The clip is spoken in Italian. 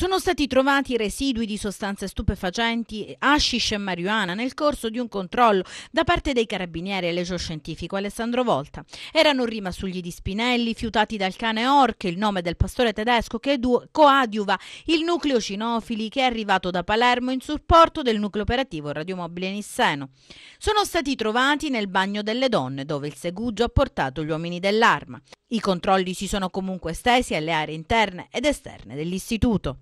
Sono stati trovati residui di sostanze stupefacenti, hashish e marijuana nel corso di un controllo da parte dei carabinieri e legio scientifico Alessandro Volta. Erano rimasugli di Spinelli, fiutati dal cane Ork, il nome del pastore tedesco che coadiuva il nucleo cinofili che è arrivato da Palermo in supporto del nucleo operativo radiomobile Nisseno. Sono stati trovati nel bagno delle donne, dove il segugio ha portato gli uomini dell'arma. I controlli si sono comunque estesi alle aree interne ed esterne dell'istituto.